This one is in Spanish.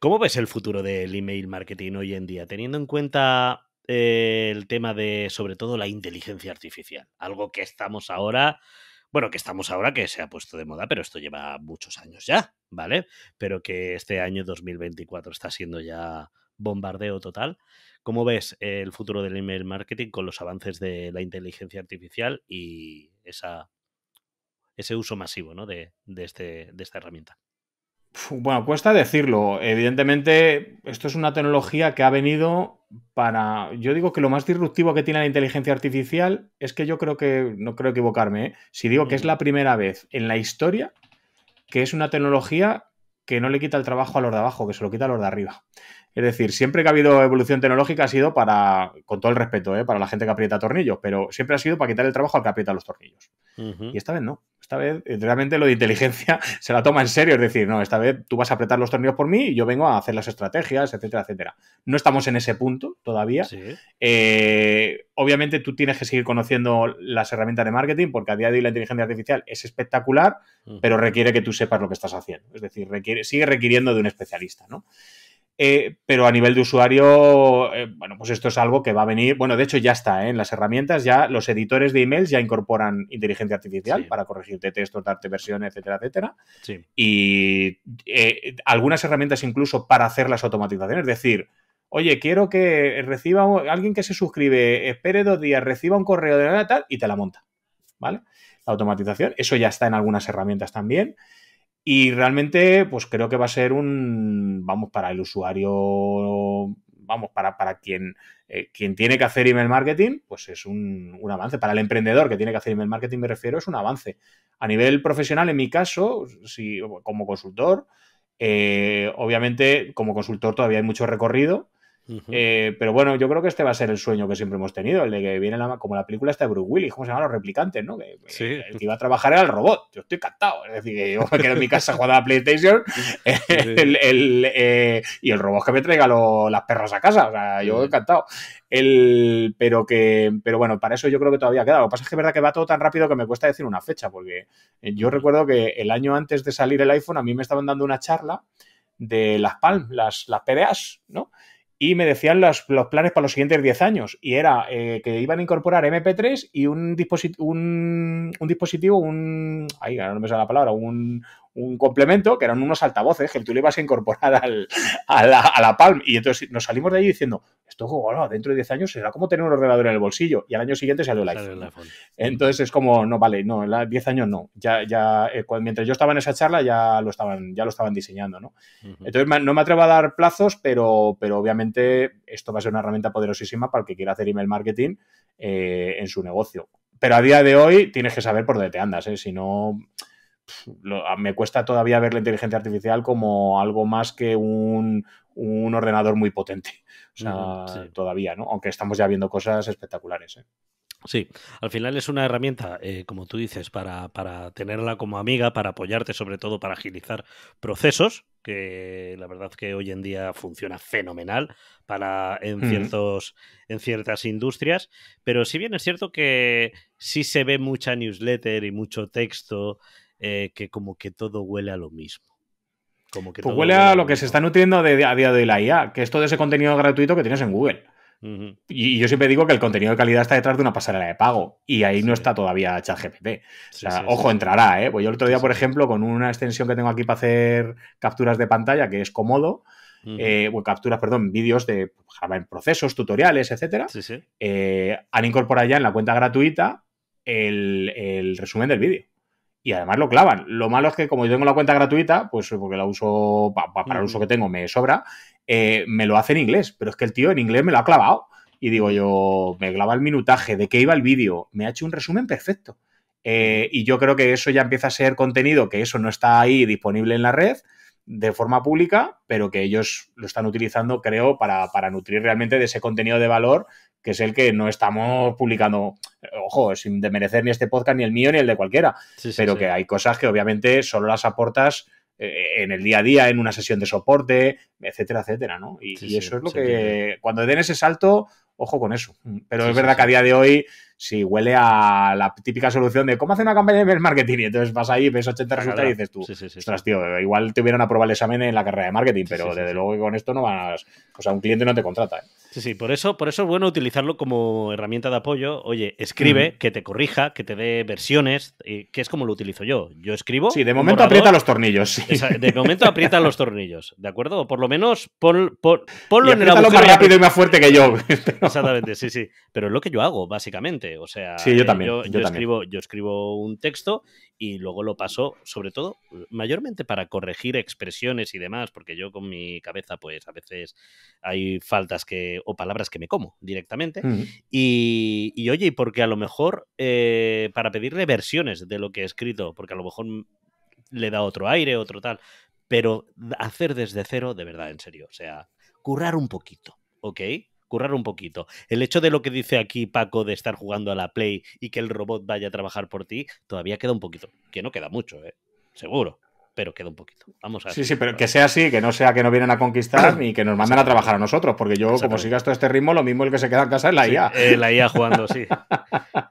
¿Cómo ves el futuro del email marketing hoy en día, teniendo en cuenta eh, el tema de, sobre todo, la inteligencia artificial? Algo que estamos ahora, bueno, que estamos ahora que se ha puesto de moda, pero esto lleva muchos años ya, ¿vale? Pero que este año 2024 está siendo ya bombardeo total. ¿Cómo ves el futuro del email marketing con los avances de la inteligencia artificial y esa, ese uso masivo ¿no? de, de este, esta herramienta? Bueno, cuesta decirlo. Evidentemente, esto es una tecnología que ha venido para. Yo digo que lo más disruptivo que tiene la inteligencia artificial es que yo creo que. No creo equivocarme, ¿eh? Si digo que es mm. la primera vez en la historia que es una tecnología que no le quita el trabajo a los de abajo, que se lo quita a los de arriba. Es decir, siempre que ha habido evolución tecnológica ha sido para, con todo el respeto, ¿eh? para la gente que aprieta tornillos, pero siempre ha sido para quitar el trabajo al que aprieta los tornillos. Y esta vez no. Esta vez eh, realmente lo de inteligencia se la toma en serio. Es decir, no, esta vez tú vas a apretar los tornillos por mí y yo vengo a hacer las estrategias, etcétera, etcétera. No estamos en ese punto todavía. Eh, obviamente tú tienes que seguir conociendo las herramientas de marketing porque a día de hoy la inteligencia artificial es espectacular, pero requiere que tú sepas lo que estás haciendo. Es decir, requiere, sigue requiriendo de un especialista, ¿no? Eh, pero a nivel de usuario, eh, bueno, pues esto es algo que va a venir. Bueno, de hecho ya está, ¿eh? en las herramientas ya los editores de emails ya incorporan inteligencia artificial para corregirte textos, darte versiones, etcétera, etcétera. Y algunas herramientas incluso para hacer las automatizaciones, es decir, oye, quiero que reciba alguien que se suscribe, espere dos días, reciba un correo de nada tal y te la monta, ¿vale? La automatización, eso ya está en algunas herramientas también. Y realmente, pues creo que va a ser un, vamos, para el usuario, vamos, para, para quien, eh, quien tiene que hacer email marketing, pues es un, un, avance. Para el emprendedor que tiene que hacer email marketing, me refiero, es un avance. A nivel profesional, en mi caso, si, como consultor, eh, obviamente como consultor todavía hay mucho recorrido eh, pero bueno, yo creo que este va a ser el sueño que siempre hemos tenido, el de que viene la, como la película esta de Bruce Willis, ¿cómo se llama? Los replicantes, ¿no? El que iba a trabajar era el robot, yo estoy encantado, es decir, que yo me quedo en mi casa jugando a la PlayStation eh, y el robot que me traiga las perras a casa, o sea, yo encantado. El, pero que, pero bueno, para eso yo creo que todavía queda. Lo que pasa es que es verdad que va todo tan rápido que me cuesta decir una fecha, porque eh, yo recuerdo que el año antes de salir el iPhone a mí me estaban dando una charla de las Palm, las, las PDAs, ¿no? y me decían los, planes para los siguientes 10 años. Y era eh, que iban a incorporar MP3 y un, dispositivo, un, un dispositivo, un. Ahí, no me sale la palabra, un, un complemento que eran unos altavoces que tú le ibas a incorporar a, la, Palm. Y entonces nos salimos de ahí diciendo, esto oh, dentro de 10 años será como tener un ordenador en el bolsillo. Y al año siguiente salió el iPhone. Entonces es como, no, vale, no, en 10 años no. Ya, ya, eh, mientras yo estaba en esa charla ya lo estaban, ya lo estaban diseñando, ¿no? Entonces no me atrevo a dar plazos, pero, pero obviamente esto va a ser una herramienta poderosísima para el que quiera hacer email marketing eh, en su negocio. Pero a día de hoy tienes que saber por dónde te andas, ¿eh? si no me cuesta todavía ver la inteligencia artificial como algo más que un, un ordenador muy potente. todavía, ¿no? Aunque estamos ya viendo cosas espectaculares. ¿eh? Sí, al final es una herramienta, eh, como tú dices, para, tenerla como amiga, para apoyarte, sobre todo para agilizar procesos, que la verdad que hoy en día funciona fenomenal para en, en ciertas industrias. Pero si bien es cierto que sí se ve mucha newsletter y mucho texto eh, que como que todo huele a lo mismo. Como que pues todo huele a lo que se está nutriendo de, a día de hoy la IA, que es todo ese contenido gratuito que tienes en Google. Y yo siempre digo que el contenido de calidad está detrás de una pasarela de pago y ahí no está todavía ChatGPT. O ojo, entrará, ¿eh? Pues yo el otro día, por ejemplo, con una extensión que tengo aquí para hacer capturas de pantalla, que es cómodo, eh, o capturas, perdón, vídeos de en pues, procesos, tutoriales, etcétera, eh, han incorporado ya en la cuenta gratuita el resumen del vídeo y además lo clavan. Lo malo es que como yo tengo la cuenta gratuita, pues porque la uso para el uso que tengo me sobra, eh, me lo hace en inglés, pero es que el tío en inglés me lo ha clavado. Y digo yo, me clava el minutaje, de qué iba el vídeo, me ha hecho un resumen perfecto. Eh, y yo creo que eso ya empieza a ser contenido, que eso no está ahí disponible en la red de forma pública, pero que ellos lo están utilizando, creo, para, para nutrir realmente de ese contenido de valor que es el que no estamos publicando ojo, sin merecer ni este podcast, ni el mío, ni el de cualquiera, pero que hay cosas que obviamente solo las aportas eh, en el día a día, en una sesión de soporte, etcétera, etcétera, ¿no? Y, eso es lo que, cuando den ese salto, ojo con eso. Pero es verdad que a día de hoy si huele a la típica solución de cómo hacer una campaña de marketing y entonces vas ahí, ves 80 resultados y dices tú, ostras, tío, igual te hubieran aprobado el examen en la carrera de marketing, pero desde luego con esto no vas, o sea, un cliente no te contrata. ¿eh? Sí, sí, por eso, por eso es bueno utilizarlo como herramienta de apoyo. Oye, escribe, que te corrija, que te dé versiones, eh, que es como lo utilizo yo. Yo escribo. Sí, de momento aprieta los tornillos. De momento aprieta los tornillos, ¿de acuerdo? por lo menos pon, ponlo en el agujero. más rápido y más fuerte que yo. Exactamente, sí, sí. Pero es lo que yo hago, básicamente. O sea, eh, yo, Escribo, un texto y luego lo paso, sobre todo, mayormente para corregir expresiones y demás, porque yo con mi cabeza, pues a veces hay faltas que o palabras que me como directamente. y, oye, porque a lo mejor eh, para pedirle versiones de lo que he escrito, porque a lo mejor le da otro aire, otro tal, pero hacer desde cero, de verdad, en serio, o sea, currar un poquito, ¿ok? currar un poquito. El hecho de lo que dice aquí Paco de estar jugando a la Play y que el robot vaya a trabajar por ti, todavía queda un poquito. Que no queda mucho, ¿eh? Seguro. Pero queda un poquito. Vamos a ver. Sí, sí, pero que sea así, que no sea que nos vienen a conquistar y que nos manden a trabajar a nosotros, porque yo, como sigas todo este ritmo, lo mismo el que se queda en casa es la IA. Eh, la IA jugando, sí.